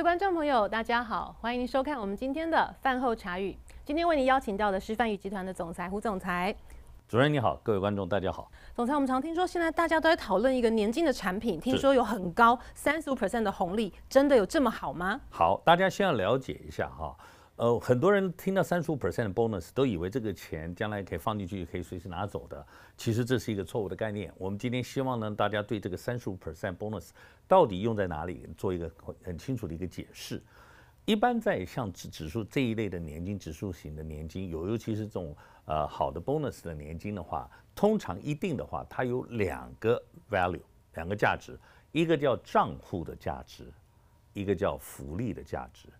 各位观众朋友，大家好，欢迎您收看我们今天的饭后茶语。今天为您邀请到的是范宇集团的总裁胡总裁。主任你好，各位观众大家好。总裁，我们常听说现在大家都在讨论一个年金的产品，听说有很高三十五 percent 的红利，真的有这么好吗？好，大家先要了解一下哈。呃，很多人听到三十五 percent bonus 都以为这个钱将来可以放进去，可以随时拿走的。其实这是一个错误的概念。我们今天希望呢，大家对这个三十五 percent bonus 到底用在哪里，做一个很清楚的一个解释。一般在像指指数这一类的年金、指数型的年金，有尤其是这种呃好的 bonus 的年金的话，通常一定的话，它有两个 value，两个价值，一个叫账户的价值，一个叫福利的价值。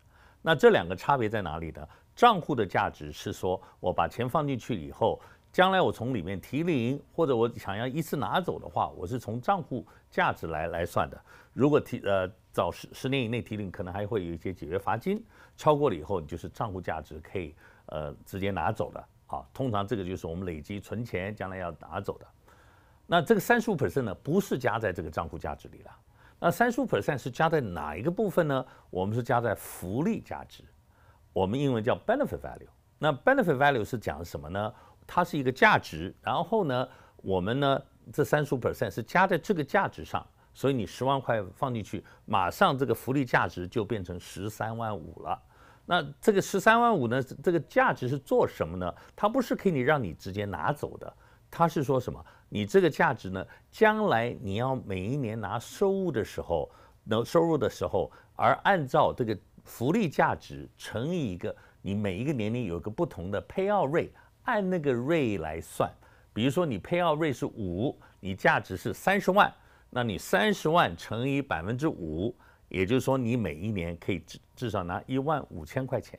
那这两个差别在哪里呢？账户的价值是说我把钱放进去以后，将来我从里面提领或者我想要一次拿走的话，我是从账户价值来来算的。如果提呃早十十年以内提领，可能还会有一些解约罚金；超过了以后，你就是账户价值可以呃直接拿走的。好，通常这个就是我们累积存钱将来要拿走的。那这个三十五 percent 呢，不是加在这个账户价值里了。那三十五 percent 是加在哪一个部分呢？我们是加在福利价值，我们英文叫 benefit value。那 benefit value 是讲什么呢？它是一个价值，然后呢，我们呢这三十五 percent 是加在这个价值上，所以你十万块放进去，马上这个福利价值就变成十三万五了。那这个十三万五呢，这个价值是做什么呢？它不是可以让你直接拿走的。他是说什么？你这个价值呢？将来你要每一年拿收入的时候，能收入的时候，而按照这个福利价值乘以一个你每一个年龄有个不同的配奥率，按那个率来算。比如说你配奥率是五，你价值是三十万，那你三十万乘以百分之五，也就是说你每一年可以至至少拿一万五千块钱，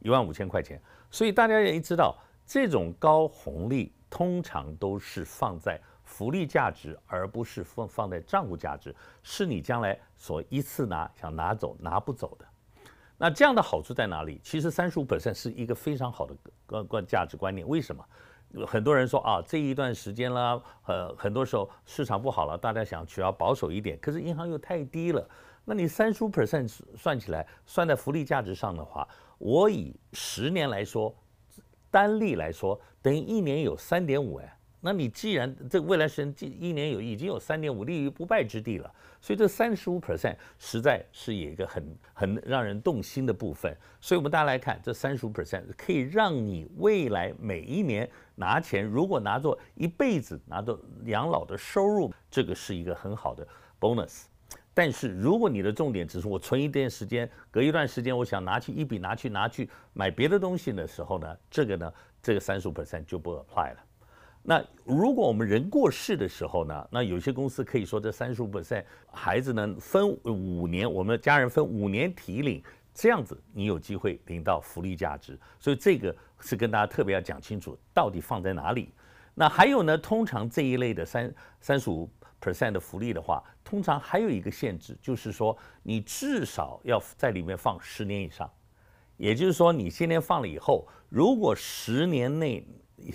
一万五千块钱。所以大家也知道这种高红利。通常都是放在福利价值，而不是放放在账户价值，是你将来所依次拿想拿走拿不走的。那这样的好处在哪里？其实三十五 percent 是一个非常好的观观价值观念。为什么很多人说啊，这一段时间啦，呃，很多时候市场不好了，大家想取要保守一点，可是银行又太低了。那你三十五 percent 算起来，算在福利价值上的话，我以十年来说。单利来说，等于一年有三点五哎，那你既然这未来时间一一年有已经有三点五，立于不败之地了，所以这三十五 percent 实在是有一个很很让人动心的部分。所以我们大家来看，这三十五 percent 可以让你未来每一年拿钱，如果拿做一辈子拿做养老的收入，这个是一个很好的 bonus。但是如果你的重点只是我存一段时间，隔一段时间我想拿去一笔拿去拿去买别的东西的时候呢，这个呢这个三十五 percent 就不 apply 了。那如果我们人过世的时候呢，那有些公司可以说这三十五 percent 孩子呢分五年，我们家人分五年提领，这样子你有机会领到福利价值。所以这个是跟大家特别要讲清楚，到底放在哪里。那还有呢？通常这一类的三三十五 percent 的福利的话，通常还有一个限制，就是说你至少要在里面放十年以上。也就是说，你今天放了以后，如果十年内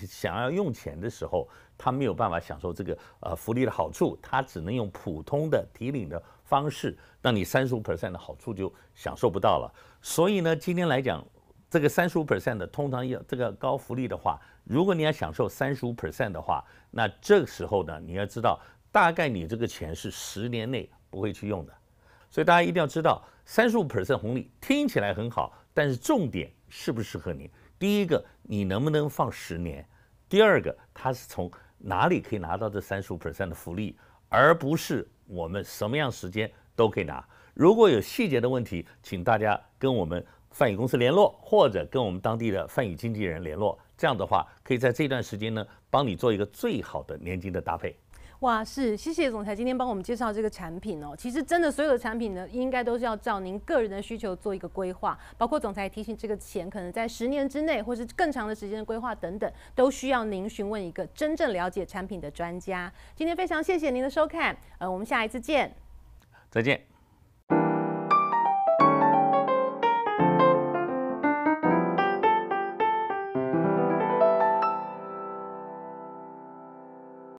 想要用钱的时候，他没有办法享受这个呃福利的好处，他只能用普通的提领的方式，那你三十五 percent 的好处就享受不到了。所以呢，今天来讲。这个三十五 percent 的通常要这个高福利的话，如果你要享受三十五 percent 的话，那这个时候呢，你要知道大概你这个钱是十年内不会去用的，所以大家一定要知道三十五 percent 红利听起来很好，但是重点适不适合你？第一个，你能不能放十年？第二个，它是从哪里可以拿到这三十五 percent 的福利，而不是我们什么样时间都可以拿。如果有细节的问题，请大家跟我们。泛宇公司联络，或者跟我们当地的泛宇经纪人联络，这样的话可以在这段时间呢，帮你做一个最好的年金的搭配。哇，是，谢谢总裁今天帮我们介绍这个产品哦。其实真的所有的产品呢，应该都是要照您个人的需求做一个规划，包括总裁提醒这个钱可能在十年之内或是更长的时间的规划等等，都需要您询问一个真正了解产品的专家。今天非常谢谢您的收看，呃，我们下一次见。再见。